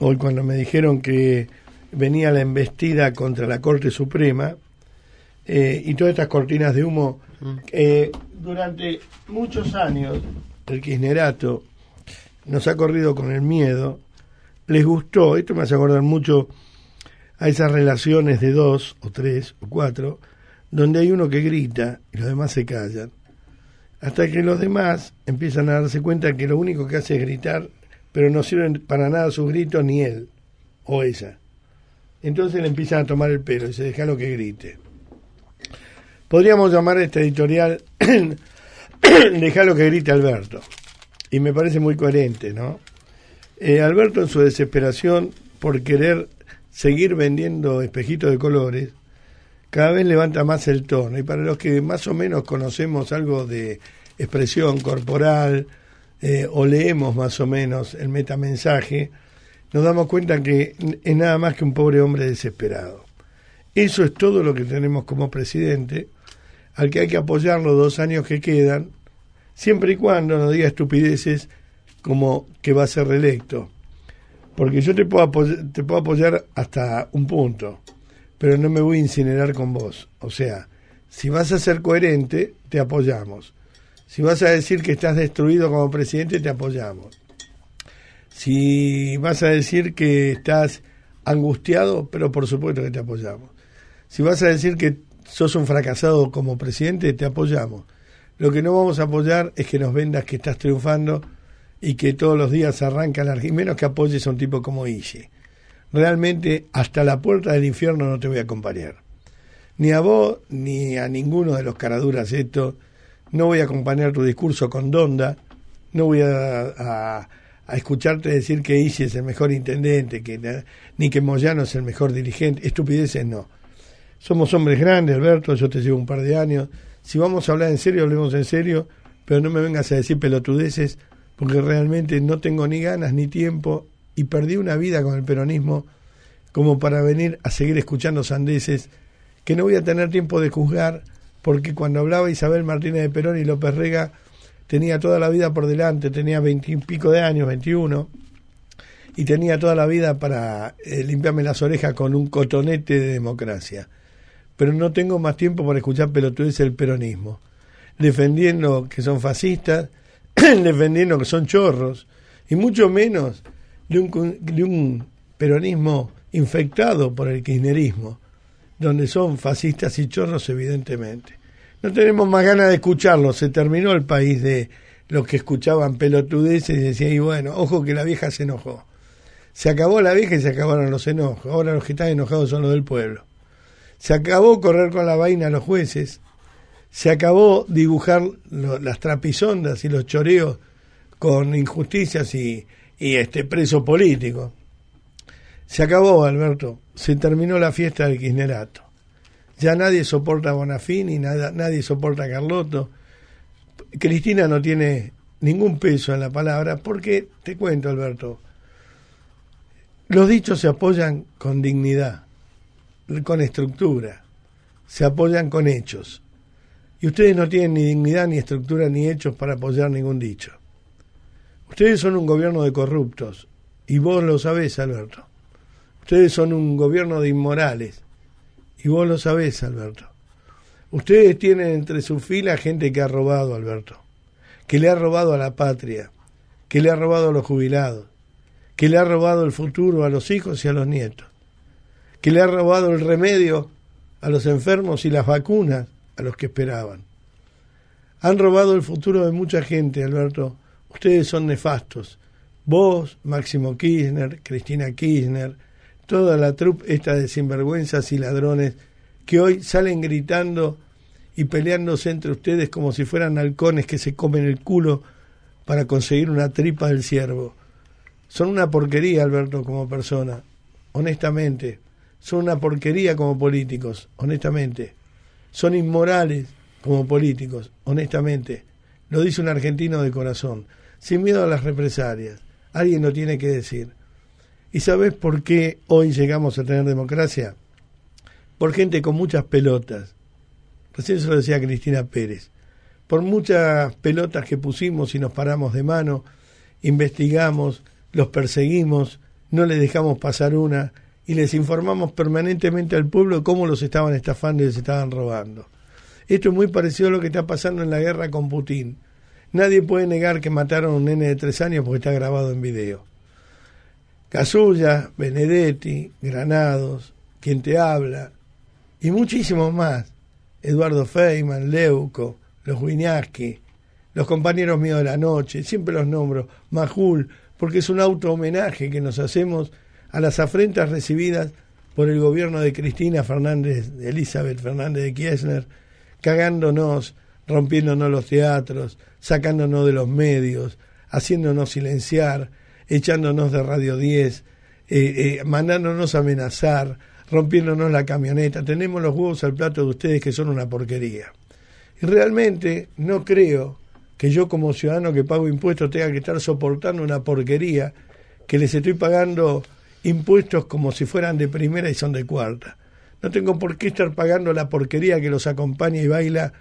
hoy cuando me dijeron que venía la embestida contra la Corte Suprema eh, y todas estas cortinas de humo, mm. eh, durante muchos años el kirchnerato nos ha corrido con el miedo, les gustó, esto me hace acordar mucho a esas relaciones de dos o tres o cuatro, donde hay uno que grita y los demás se callan, hasta que los demás empiezan a darse cuenta que lo único que hace es gritar pero no sirven para nada sus gritos ni él o ella. Entonces le empiezan a tomar el pelo y se deja lo que grite. Podríamos llamar a este editorial Deja lo que grite Alberto. Y me parece muy coherente, ¿no? Eh, Alberto en su desesperación por querer seguir vendiendo espejitos de colores, cada vez levanta más el tono. Y para los que más o menos conocemos algo de expresión corporal, eh, o leemos más o menos el metamensaje, nos damos cuenta que es nada más que un pobre hombre desesperado. Eso es todo lo que tenemos como presidente, al que hay que apoyar los dos años que quedan, siempre y cuando no diga estupideces como que va a ser reelecto. Porque yo te puedo, te puedo apoyar hasta un punto, pero no me voy a incinerar con vos. O sea, si vas a ser coherente, te apoyamos. Si vas a decir que estás destruido como presidente, te apoyamos. Si vas a decir que estás angustiado, pero por supuesto que te apoyamos. Si vas a decir que sos un fracasado como presidente, te apoyamos. Lo que no vamos a apoyar es que nos vendas que estás triunfando y que todos los días arranca la Argentina, menos que apoyes a un tipo como Ille. Realmente hasta la puerta del infierno no te voy a acompañar. Ni a vos, ni a ninguno de los caraduras esto no voy a acompañar tu discurso con Donda, no voy a, a, escucharte decir que Isi es el mejor intendente, que, ni que Moyano es el mejor dirigente, estupideces no. Somos hombres grandes, Alberto, yo te llevo un par de años. Si vamos a hablar en serio, hablemos en serio, pero no me vengas a decir pelotudeces, porque realmente no tengo ni ganas ni tiempo y perdí una vida con el peronismo como para venir a seguir escuchando sandeces que no voy a tener tiempo de juzgar porque cuando hablaba Isabel Martínez de Perón y López Rega, tenía toda la vida por delante, tenía veintipico de años, veintiuno, y tenía toda la vida para eh, limpiarme las orejas con un cotonete de democracia. Pero no tengo más tiempo para escuchar pelotudes del peronismo, defendiendo que son fascistas, defendiendo que son chorros, y mucho menos de un, de un peronismo infectado por el kirchnerismo donde son fascistas y chorros, evidentemente. No tenemos más ganas de escucharlos, se terminó el país de los que escuchaban pelotudeces y decían, y bueno, ojo que la vieja se enojó. Se acabó la vieja y se acabaron los enojos. Ahora los que están enojados son los del pueblo. Se acabó correr con la vaina a los jueces. Se acabó dibujar las trapisondas y los choreos con injusticias y, y este preso político. Se acabó, Alberto. Se terminó la fiesta del Kirchnerato. Ya nadie soporta a Bonafini, nada, nadie soporta a Carlotto. Cristina no tiene ningún peso en la palabra porque, te cuento, Alberto, los dichos se apoyan con dignidad, con estructura, se apoyan con hechos. Y ustedes no tienen ni dignidad, ni estructura, ni hechos para apoyar ningún dicho. Ustedes son un gobierno de corruptos, y vos lo sabés, Alberto. Ustedes son un gobierno de inmorales. Y vos lo sabés, Alberto. Ustedes tienen entre su fila gente que ha robado, Alberto. Que le ha robado a la patria. Que le ha robado a los jubilados. Que le ha robado el futuro a los hijos y a los nietos. Que le ha robado el remedio a los enfermos y las vacunas a los que esperaban. Han robado el futuro de mucha gente, Alberto. Ustedes son nefastos. Vos, Máximo Kirchner, Cristina Kirchner, toda la trup esta de sinvergüenzas y ladrones que hoy salen gritando y peleándose entre ustedes como si fueran halcones que se comen el culo para conseguir una tripa del ciervo. Son una porquería, Alberto, como persona, honestamente. Son una porquería como políticos, honestamente. Son inmorales como políticos, honestamente. Lo dice un argentino de corazón, sin miedo a las represalias. Alguien lo tiene que decir. ¿Y sabes por qué hoy llegamos a tener democracia? Por gente con muchas pelotas. Recién se lo decía Cristina Pérez. Por muchas pelotas que pusimos y nos paramos de mano, investigamos, los perseguimos, no les dejamos pasar una y les informamos permanentemente al pueblo cómo los estaban estafando y les estaban robando. Esto es muy parecido a lo que está pasando en la guerra con Putin. Nadie puede negar que mataron a un nene de tres años porque está grabado en video. Casulla, Benedetti, Granados, quien te habla, y muchísimos más. Eduardo Feyman, Leuco, los Winiaski, los compañeros míos de la noche, siempre los nombro, Majul, porque es un auto homenaje que nos hacemos a las afrentas recibidas por el gobierno de Cristina Fernández, de Elizabeth Fernández de Kiesner, cagándonos, rompiéndonos los teatros, sacándonos de los medios, haciéndonos silenciar, echándonos de Radio 10, eh, eh, mandándonos a mandándonos amenazar, rompiéndonos la camioneta. Tenemos los huevos al plato de ustedes que son una porquería. Y realmente no creo que yo como ciudadano que pago impuestos tenga que estar soportando una porquería que les estoy pagando impuestos como si fueran de primera y son de cuarta. No tengo por qué estar pagando la porquería que los acompaña y baila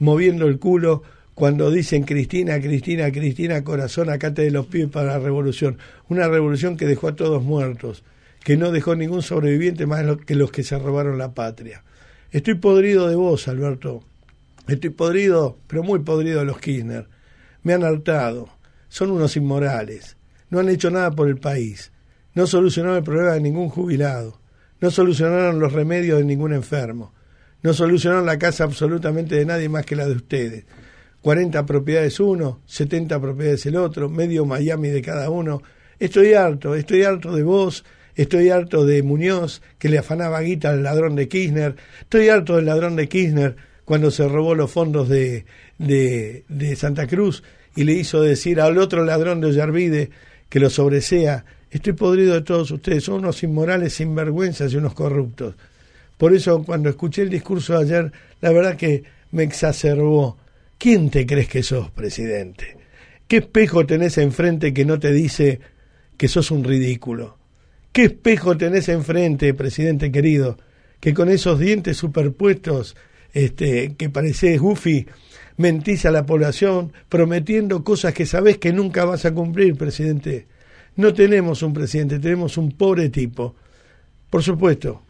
moviendo el culo cuando dicen Cristina, Cristina, Cristina, corazón, acá te de los pies para la revolución. Una revolución que dejó a todos muertos, que no dejó ningún sobreviviente más que los que se robaron la patria. Estoy podrido de vos, Alberto. Estoy podrido, pero muy podrido de los Kirchner. Me han hartado. Son unos inmorales. No han hecho nada por el país. No solucionaron el problema de ningún jubilado. No solucionaron los remedios de ningún enfermo. No solucionaron la casa absolutamente de nadie más que la de ustedes 40 propiedades uno, 70 propiedades el otro, medio Miami de cada uno. Estoy harto, estoy harto de vos, estoy harto de Muñoz, que le afanaba guita al ladrón de Kirchner, estoy harto del ladrón de Kirchner cuando se robó los fondos de, de, Santa Cruz y le hizo decir al otro ladrón de Ollarvide que lo sobresea, estoy podrido de todos ustedes, son unos inmorales, sinvergüenzas y unos corruptos. Por eso cuando escuché el discurso de ayer, la verdad que me exacerbó ¿Quién te crees que sos, presidente? ¿Qué espejo tenés enfrente que no te dice que sos un ridículo? ¿Qué espejo tenés enfrente, presidente querido, que con esos dientes superpuestos, este, que parecés Goofy, mentís a la población prometiendo cosas que sabés que nunca vas a cumplir, presidente? No tenemos un presidente, tenemos un pobre tipo. Por supuesto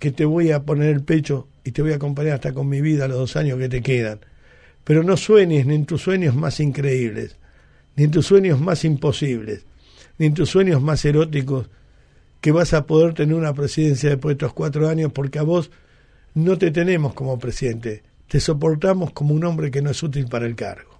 que te voy a poner el pecho y te voy a acompañar hasta con mi vida los dos años que te quedan pero no sueñes ni en tus sueños más increíbles, ni en tus sueños más imposibles, ni en tus sueños más eróticos, que vas a poder tener una presidencia después de estos cuatro años, porque a vos no te tenemos como presidente, te soportamos como un hombre que no es útil para el cargo.